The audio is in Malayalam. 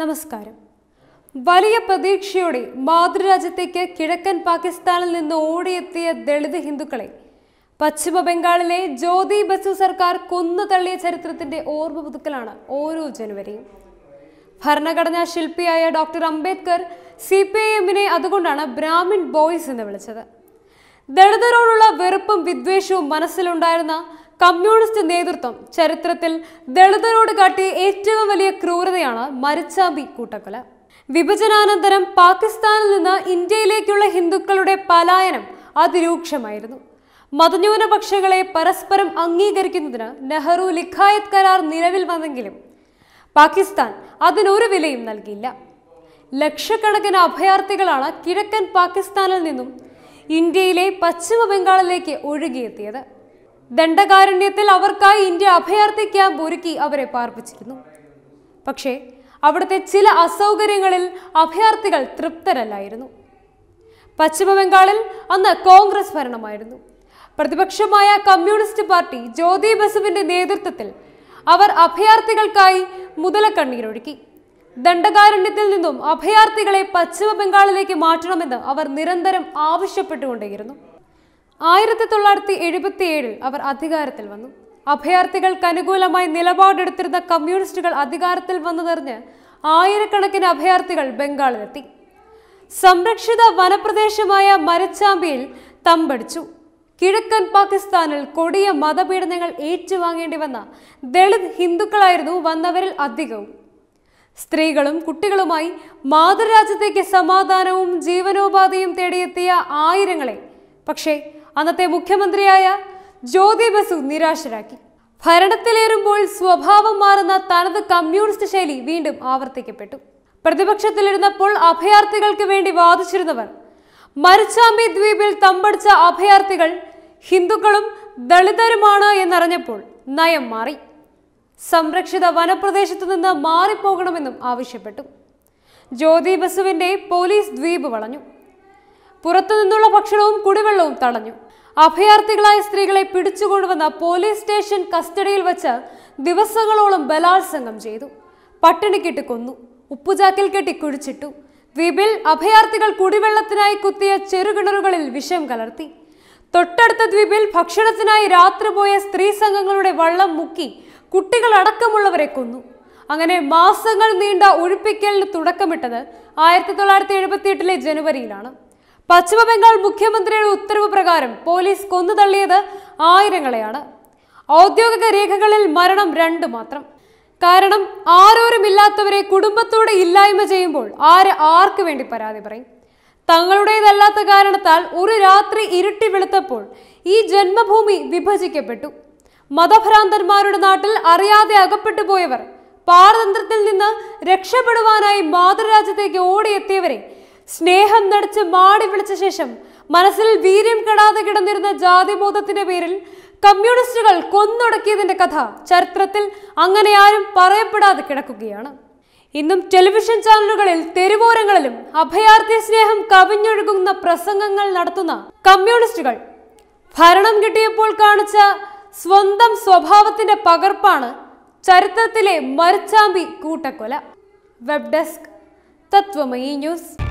നമസ്കാരം വലിയ പ്രതീക്ഷയോടെ മാതൃരാജ്യത്തേക്ക് കിഴക്കൻ പാകിസ്ഥാനിൽ നിന്ന് ഓടിയെത്തിയ ദളിത് ഹിന്ദുക്കളെ പശ്ചിമ ബംഗാളിലെ ജ്യോതി ബസു സർക്കാർ കൊന്നു തള്ളിയ ചരിത്രത്തിന്റെ ഓർമ്മ പുതുക്കലാണ് ഓരോ ജനുവരിയും ഭരണഘടനാ ശില്പിയായ doctor Ambedkar C P I എമ്മിനെ അതുകൊണ്ടാണ് ബ്രാഹ്മിൻ ബോയ്സ് എന്ന് വിളിച്ചത് ദളിതരോടുള്ള വെറുപ്പും വിദ്വേഷവും മനസ്സിലുണ്ടായിരുന്ന കമ്മ്യൂണിസ്റ്റ് നേതൃത്വം ചരിത്രത്തിൽ ദളിതരോട് കാട്ടിയ ഏറ്റവും വലിയ ക്രൂരതയാണ് മരിച്ചാമ്പി കൂട്ടക്കൊല വിഭജനാനന്തരം പാകിസ്ഥാനിൽ നിന്ന് ഇന്ത്യയിലേക്കുള്ള ഹിന്ദുക്കളുടെ പലായനം അതിരൂക്ഷമായിരുന്നു മതന്യൂനപക്ഷങ്ങളെ പരസ്പരം അംഗീകരിക്കുന്നതിന് നെഹ്റു ലിഖായത് കരാർ നിലവിൽ വന്നെങ്കിലും പാകിസ്ഥാൻ അതിനൊരു വിലയും നൽകിയില്ല ലക്ഷക്കണക്കിന് അഭയാർത്ഥികളാണ് കിഴക്കൻ പാകിസ്ഥാനിൽ നിന്നും ഇന്ത്യയിലെ പശ്ചിമ ബംഗാളിലേക്ക് ഒഴുകിയെത്തിയത് ദണ്ഡകാരണ്യത്തിൽ അവർക്കായി ഇന്ത്യ അഭയാർത്ഥി ക്യാമ്പ് ഒരുക്കി അവരെ പാർപ്പിച്ചിരുന്നു പക്ഷേ അവിടുത്തെ ചില അസൗകര്യങ്ങളിൽ അഭയാർത്ഥികൾ തൃപ്തരല്ലായിരുന്നു പശ്ചിമബംഗാളിൽ അന്ന് കോൺഗ്രസ് ഭരണമായിരുന്നു പ്രതിപക്ഷമായ കമ്മ്യൂണിസ്റ്റ് പാർട്ടി ജ്യോതി ബസുവിന്റെ നേതൃത്വത്തിൽ അവർ അഭയാർത്ഥികൾക്കായി മുതലക്കണ്ണീരൊഴുക്കി ദണ്ഡകാരണ്യത്തിൽ നിന്നും അഭയാർത്ഥികളെ പശ്ചിമബംഗാളിലേക്ക് മാറ്റണമെന്ന് അവർ നിരന്തരം ആവശ്യപ്പെട്ടുകൊണ്ടേയിരുന്നു ആയിരത്തി തൊള്ളായിരത്തി എഴുപത്തിയേഴിൽ അവർ അധികാരത്തിൽ വന്നു അഭയാർത്ഥികൾക്ക് അനുകൂലമായി നിലപാടെടുത്തിരുന്ന കമ്മ്യൂണിസ്റ്റുകൾ അധികാരത്തിൽ വന്നതെറിഞ്ഞ് ആയിരക്കണക്കിന് അഭയാർത്ഥികൾ ബംഗാളിലെത്തി സംരക്ഷിത വനപ്രദേശമായ മരച്ചാമ്പിയിൽ തമ്പടിച്ചു കിഴക്കൻ പാകിസ്ഥാനിൽ കൊടിയ മതപീഡനങ്ങൾ ഏറ്റുവാങ്ങേണ്ടി വന്ന ദളിത് ഹിന്ദുക്കളായിരുന്നു വന്നവരിൽ അധികവും സ്ത്രീകളും കുട്ടികളുമായി മാതൃരാജ്യത്തേക്ക് സമാധാനവും ജീവനോപാധിയും തേടിയെത്തിയ ആയിരങ്ങളെ പക്ഷേ അന്നത്തെ മുഖ്യമന്ത്രിയായ ജ്യോതി ബസു നിരാശരാക്കി ഭരണത്തിലേറുമ്പോൾ സ്വഭാവം മാറുന്ന തനത് കമ്മ്യൂണിസ്റ്റ് ശൈലി വീണ്ടും ആവർത്തിക്കപ്പെട്ടു പ്രതിപക്ഷത്തിലിരുന്നപ്പോൾ അഭയാർത്ഥികൾക്ക് വേണ്ടി വാദിച്ചിരുന്നവർ മരുച്ചാമ്പി ദ്വീപിൽ തമ്പടിച്ച അഭയാർത്ഥികൾ ഹിന്ദുക്കളും ദളിതരുമാണ് എന്നറിഞ്ഞപ്പോൾ നയം മാറി സംരക്ഷിത വനപ്രദേശത്തു നിന്ന് മാറിപ്പോകണമെന്നും ആവശ്യപ്പെട്ടു ജ്യോതി ബസുവിന്റെ പോലീസ് ദ്വീപ് വളഞ്ഞു പുറത്തുനിന്നുള്ള ഭക്ഷണവും കുടിവെള്ളവും തടഞ്ഞു അഭയാർത്ഥികളായ സ്ത്രീകളെ പിടിച്ചുകൊണ്ടുവന്ന പോലീസ് സ്റ്റേഷൻ കസ്റ്റഡിയിൽ വെച്ച് ദിവസങ്ങളോളം ബലാത്സംഗം ചെയ്തു കെട്ടി കൊന്നു ഉപ്പുചാക്കിൽ കെട്ടി കുഴിച്ചിട്ടു ദ്വീപിൽ അഭയാർത്ഥികൾ കുടിവെള്ളത്തിനായി കുത്തിയ ചെറുകിണറുകളിൽ വിഷം കലർത്തി തൊട്ടടുത്ത ദ്വീപിൽ ഭക്ഷണത്തിനായി രാത്രി പോയ സ്ത്രീ സംഘങ്ങളുടെ വള്ളം മുക്കി കുട്ടികൾ അടക്കമുള്ളവരെ കൊന്നു അങ്ങനെ മാസങ്ങൾ നീണ്ട ഒഴിപ്പിക്കലിന് തുടക്കമിട്ടത് ആയിരത്തി തൊള്ളായിരത്തി എട്ടിലെ ജനുവരിയിലാണ് പശ്ചിമബംഗാൾ മുഖ്യമന്ത്രിയുടെ ഉത്തരവ് പ്രകാരം പോലീസ് കൊന്നു തള്ളിയത് ആയിരങ്ങളെയാണ് ഔദ്യോഗിക രേഖകളിൽ മരണം രണ്ട് മാത്രം കാരണം ആരോരുമില്ലാത്തവരെ കുടുംബത്തോടെ ഇല്ലായ്മ ചെയ്യുമ്പോൾ ആര് ആർക്ക് വേണ്ടി പരാതി പറയും തങ്ങളുടേതല്ലാത്ത കാരണത്താൽ ഒരു രാത്രി ഇരുട്ടി വെളുത്തപ്പോൾ ഈ ജന്മഭൂമി വിഭജിക്കപ്പെട്ടു മതഭ്രാന്തന്മാരുടെ നാട്ടിൽ അറിയാതെ അകപ്പെട്ടു പോയവർ പാരതന്ത്രത്തിൽ നിന്ന് രക്ഷപ്പെടുവാനായി മാതൃരാജ്യത്തേക്ക് ഓടിയെത്തിയവരെ സ്നേഹം നടിച്ച് മാടി വിളിച്ച ശേഷം മനസ്സിൽ വീര്യം കെടാതെ കിടന്നിരുന്ന ജാതിബോധത്തിന്റെ പേരിൽ കമ്മ്യൂണിസ്റ്റുകൾ കൊന്നൊടുക്കിയതിന്റെ കഥ ചരിത്രത്തിൽ അങ്ങനെ ആരും പറയപ്പെടാതെ കിടക്കുകയാണ് ഇന്നും ടെലിവിഷൻ ചാനലുകളിൽ തെരുവോരങ്ങളിലും അഭയാർത്ഥി സ്നേഹം കവിഞ്ഞൊഴുകുന്ന പ്രസംഗങ്ങൾ നടത്തുന്ന കമ്മ്യൂണിസ്റ്റുകൾ ഭരണം കിട്ടിയപ്പോൾ കാണിച്ച സ്വന്തം സ്വഭാവത്തിന്റെ പകർപ്പാണ് ചരിത്രത്തിലെ മരിച്ചാമ്പി കൂട്ടക്കൊല വെബ് ഡെസ്ക് തത്വമയി ന്യൂസ്